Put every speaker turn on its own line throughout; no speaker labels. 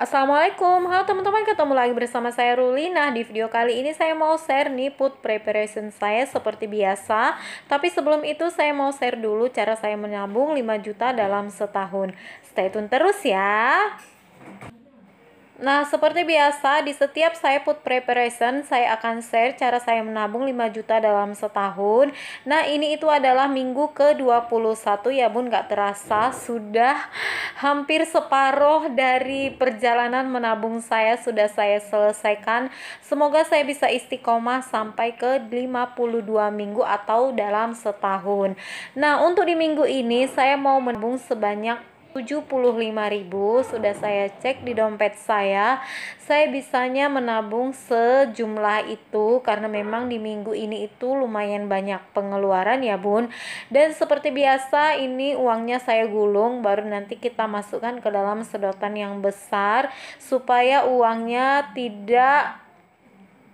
Assalamualaikum, halo teman-teman ketemu lagi bersama saya Rulina Di video kali ini saya mau share nih food preparation saya seperti biasa Tapi sebelum itu saya mau share dulu cara saya menyambung 5 juta dalam setahun Stay tune terus ya Nah, seperti biasa, di setiap saya put preparation, saya akan share cara saya menabung 5 juta dalam setahun. Nah, ini itu adalah minggu ke-21 ya bun, gak terasa sudah hampir separuh dari perjalanan menabung saya sudah saya selesaikan. Semoga saya bisa istiqomah sampai ke 52 minggu atau dalam setahun. Nah, untuk di minggu ini saya mau menabung sebanyak 75.000 sudah saya cek di dompet saya. Saya bisanya menabung sejumlah itu karena memang di minggu ini itu lumayan banyak pengeluaran ya, Bun. Dan seperti biasa ini uangnya saya gulung baru nanti kita masukkan ke dalam sedotan yang besar supaya uangnya tidak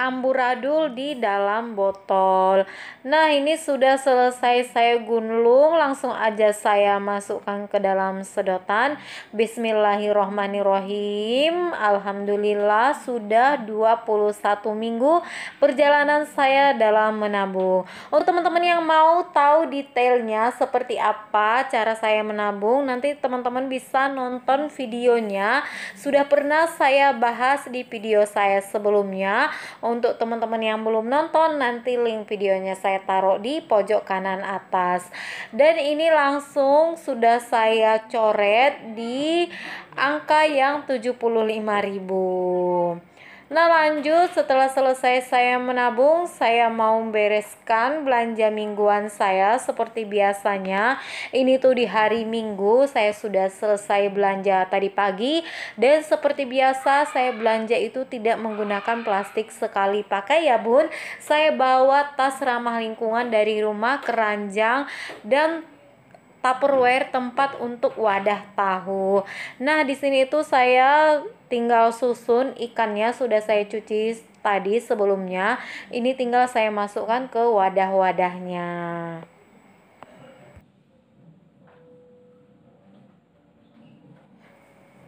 amburadul di dalam botol nah ini sudah selesai saya gunlung, langsung aja saya masukkan ke dalam sedotan bismillahirrohmanirrohim alhamdulillah sudah 21 minggu perjalanan saya dalam menabung untuk teman-teman yang mau tahu detailnya seperti apa cara saya menabung nanti teman-teman bisa nonton videonya sudah pernah saya bahas di video saya sebelumnya untuk teman-teman yang belum nonton, nanti link videonya saya taruh di pojok kanan atas. Dan ini langsung sudah saya coret di angka yang 75.000. Nah lanjut setelah selesai saya menabung saya mau bereskan belanja mingguan saya seperti biasanya ini tuh di hari minggu saya sudah selesai belanja tadi pagi dan seperti biasa saya belanja itu tidak menggunakan plastik sekali pakai ya bun saya bawa tas ramah lingkungan dari rumah keranjang dan Tupperware tempat untuk wadah tahu. Nah, di sini itu saya tinggal susun ikannya sudah saya cuci tadi sebelumnya. Ini tinggal saya masukkan ke wadah-wadahnya.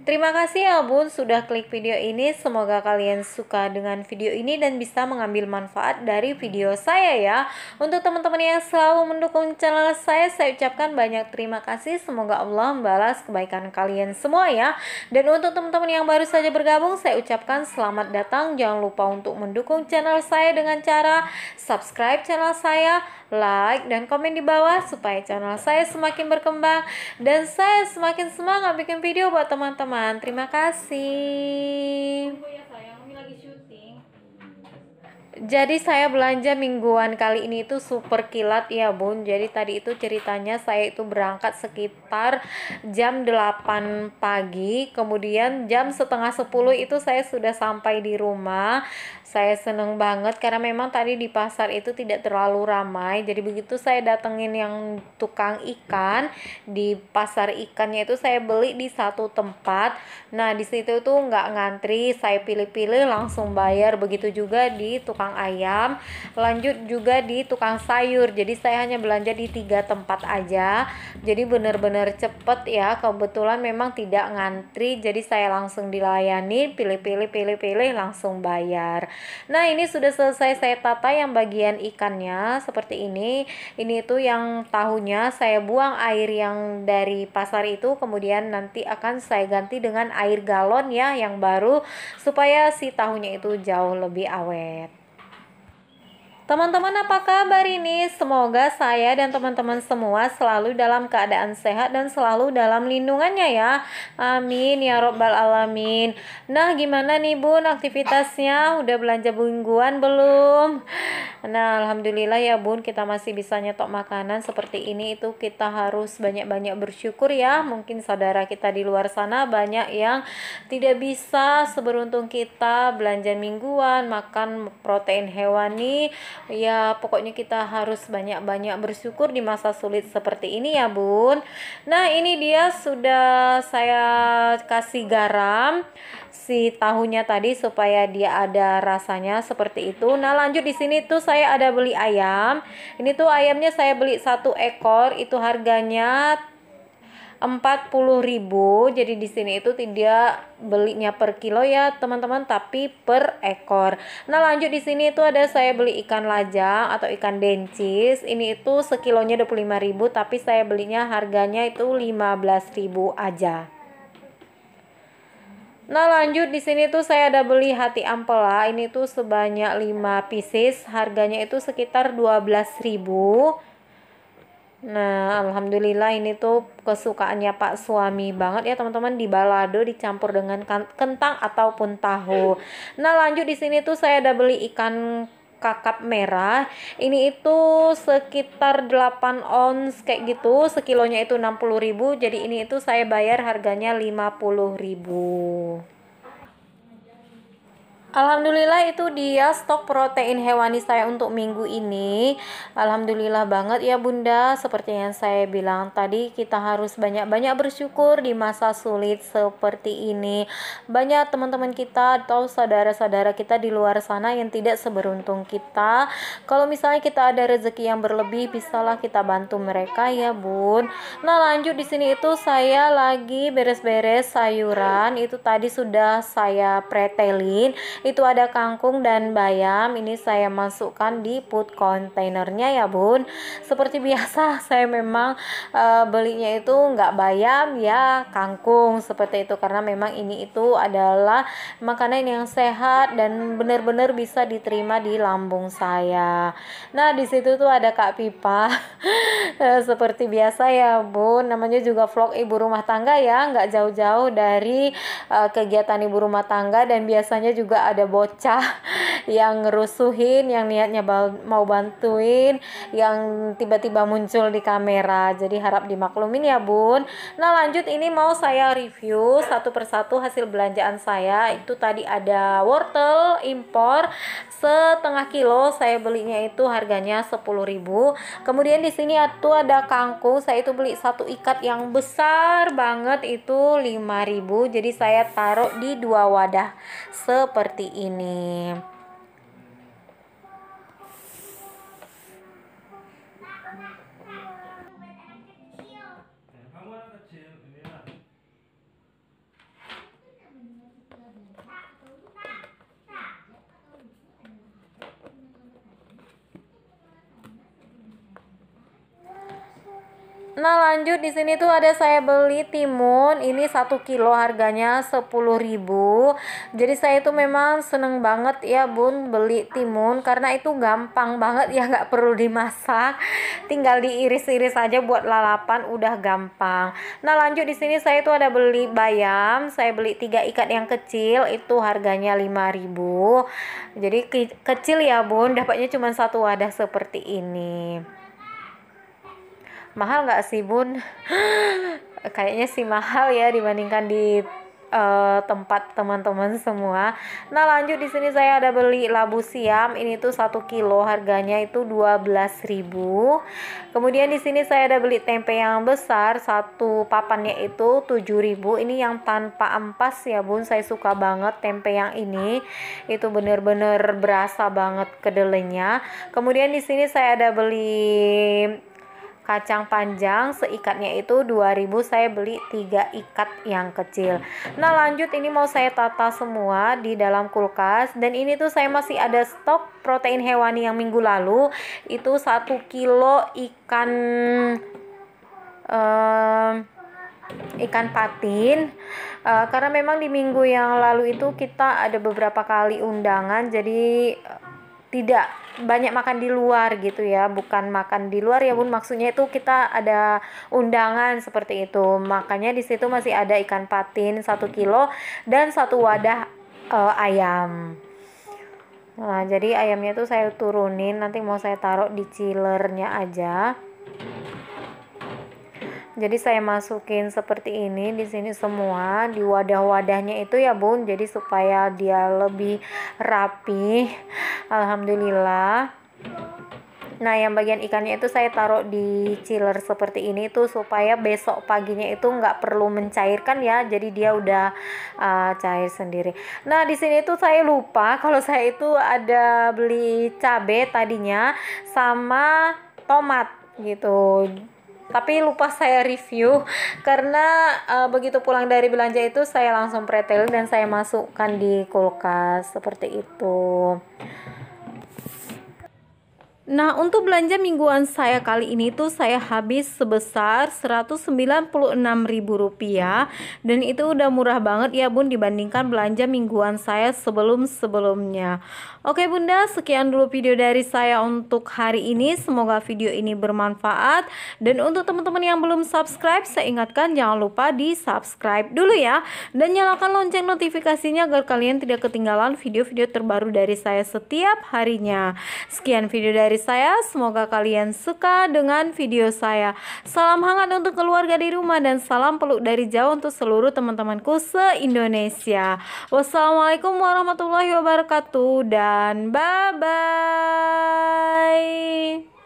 Terima kasih ya Bun sudah klik video ini. Semoga kalian suka dengan video ini dan bisa mengambil manfaat dari video saya ya. Untuk teman-teman yang selalu mendukung channel saya, saya ucapkan banyak terima kasih. Semoga Allah membalas kebaikan kalian semua ya. Dan untuk teman-teman yang baru saja bergabung, saya ucapkan selamat datang. Jangan lupa untuk mendukung channel saya dengan cara subscribe channel saya, like dan komen di bawah supaya channel saya semakin berkembang dan saya semakin semangat bikin video buat teman-teman teman-teman. Terima kasih jadi saya belanja mingguan kali ini itu super kilat ya bun jadi tadi itu ceritanya saya itu berangkat sekitar jam 8 pagi kemudian jam setengah 10 itu saya sudah sampai di rumah saya seneng banget karena memang tadi di pasar itu tidak terlalu ramai jadi begitu saya datengin yang tukang ikan di pasar ikannya itu saya beli di satu tempat nah di situ tuh nggak ngantri saya pilih-pilih langsung bayar begitu juga di tukang tukang ayam, lanjut juga di tukang sayur. Jadi saya hanya belanja di tiga tempat aja. Jadi bener-bener cepet ya. Kebetulan memang tidak ngantri, jadi saya langsung dilayani, pilih-pilih, pilih-pilih, langsung bayar. Nah ini sudah selesai saya tata yang bagian ikannya seperti ini. Ini itu yang tahunya saya buang air yang dari pasar itu, kemudian nanti akan saya ganti dengan air galon ya yang baru supaya si tahunya itu jauh lebih awet. Teman-teman apa kabar ini? Semoga saya dan teman-teman semua selalu dalam keadaan sehat dan selalu dalam lindungannya ya. Amin ya robbal alamin. Nah gimana nih bun aktivitasnya? Udah belanja bungguan belum? Nah, alhamdulillah ya Bun, kita masih bisa nyetok makanan seperti ini itu kita harus banyak-banyak bersyukur ya. Mungkin saudara kita di luar sana banyak yang tidak bisa seberuntung kita belanja mingguan, makan protein hewani. Ya, pokoknya kita harus banyak-banyak bersyukur di masa sulit seperti ini ya, Bun. Nah, ini dia sudah saya kasih garam si tahunya tadi supaya dia ada rasanya seperti itu. Nah, lanjut di sini tuh saya ada beli ayam ini tuh ayamnya saya beli satu ekor itu harganya 40.000 jadi di sini itu tidak belinya per kilo ya teman-teman tapi per ekor nah lanjut di sini itu ada saya beli ikan lajang atau ikan dencis ini itu sekilonya 25.000 tapi saya belinya harganya itu 15.000 aja Nah lanjut di sini tuh saya ada beli hati ampela ini tuh sebanyak 5 pieces harganya itu sekitar 12.000 Nah alhamdulillah ini tuh kesukaannya pak suami banget ya teman-teman di balado dicampur dengan kan- kentang ataupun tahu Nah lanjut di sini tuh saya ada beli ikan kakap merah ini itu sekitar 8 ons kayak gitu sekilonya itu 60.000 jadi ini itu saya bayar harganya 50.000 Alhamdulillah itu dia stok protein hewani saya untuk minggu ini. Alhamdulillah banget ya Bunda. Seperti yang saya bilang tadi kita harus banyak-banyak bersyukur di masa sulit seperti ini. Banyak teman-teman kita atau saudara-saudara kita di luar sana yang tidak seberuntung kita. Kalau misalnya kita ada rezeki yang berlebih, bisalah kita bantu mereka ya Bun. Nah lanjut di sini itu saya lagi beres-beres sayuran itu tadi sudah saya pretelin itu ada kangkung dan bayam ini saya masukkan di put kontainernya ya bun seperti biasa saya memang e, belinya itu nggak bayam ya kangkung seperti itu karena memang ini itu adalah makanan yang sehat dan benar-benar bisa diterima di lambung saya nah di situ tuh ada kak pipa eh, seperti biasa ya bun namanya juga vlog ibu rumah tangga ya nggak jauh-jauh dari e, kegiatan ibu rumah tangga dan biasanya juga ada bocah yang ngerusuhin yang niatnya mau bantuin yang tiba-tiba muncul di kamera jadi harap dimaklumin ya bun nah lanjut ini mau saya review satu persatu hasil belanjaan saya itu tadi ada wortel impor setengah kilo saya belinya itu harganya 10.000 kemudian di sini itu ada kangkung saya itu beli satu ikat yang besar banget itu 5.000 jadi saya taruh di dua wadah seperti ini Nah lanjut di sini tuh ada saya beli timun ini satu kilo harganya sepuluh ribu. Jadi saya itu memang seneng banget ya bun beli timun karena itu gampang banget ya nggak perlu dimasak, tinggal diiris-iris aja buat lalapan udah gampang. Nah lanjut di sini saya itu ada beli bayam, saya beli tiga ikat yang kecil itu harganya lima ribu. Jadi kecil ya bun, dapatnya cuma satu wadah seperti ini mahal nggak sih bun kayaknya sih mahal ya dibandingkan di uh, tempat teman-teman semua. Nah lanjut di sini saya ada beli labu siam ini tuh 1 kilo harganya itu 12.000. Kemudian di sini saya ada beli tempe yang besar satu papannya itu 7.000. Ini yang tanpa ampas ya bun saya suka banget tempe yang ini itu bener-bener berasa banget kedelainya. Kemudian di sini saya ada beli kacang panjang seikatnya itu 2000 saya beli 3 ikat yang kecil nah lanjut ini mau saya tata semua di dalam kulkas dan ini tuh saya masih ada stok protein hewani yang minggu lalu itu 1 kilo ikan um, ikan patin uh, karena memang di minggu yang lalu itu kita ada beberapa kali undangan jadi tidak banyak makan di luar gitu ya bukan makan di luar ya bun maksudnya itu kita ada undangan seperti itu makanya di situ masih ada ikan patin satu kilo dan satu wadah uh, ayam nah jadi ayamnya tuh saya turunin nanti mau saya taruh di chillernya aja jadi saya masukin seperti ini di sini semua di wadah-wadahnya itu ya bun jadi supaya dia lebih rapi alhamdulillah Nah, yang bagian ikannya itu saya taruh di chiller seperti ini tuh supaya besok paginya itu nggak perlu mencairkan ya. Jadi dia udah uh, cair sendiri. Nah, di sini tuh saya lupa kalau saya itu ada beli cabai tadinya sama tomat gitu tapi lupa saya review karena uh, begitu pulang dari belanja itu saya langsung pretel dan saya masukkan di kulkas seperti itu. Nah, untuk belanja mingguan saya kali ini tuh saya habis sebesar Rp196.000 dan itu udah murah banget ya Bun dibandingkan belanja mingguan saya sebelum-sebelumnya. Oke Bunda, sekian dulu video dari saya untuk hari ini. Semoga video ini bermanfaat dan untuk teman-teman yang belum subscribe, saya ingatkan jangan lupa di-subscribe dulu ya dan nyalakan lonceng notifikasinya agar kalian tidak ketinggalan video-video terbaru dari saya setiap harinya. Sekian video dari saya. Semoga kalian suka dengan video saya. Salam hangat untuk keluarga di rumah dan salam peluk dari jauh untuk seluruh teman-temanku se-Indonesia. Wassalamualaikum warahmatullahi wabarakatuh dan bye-bye.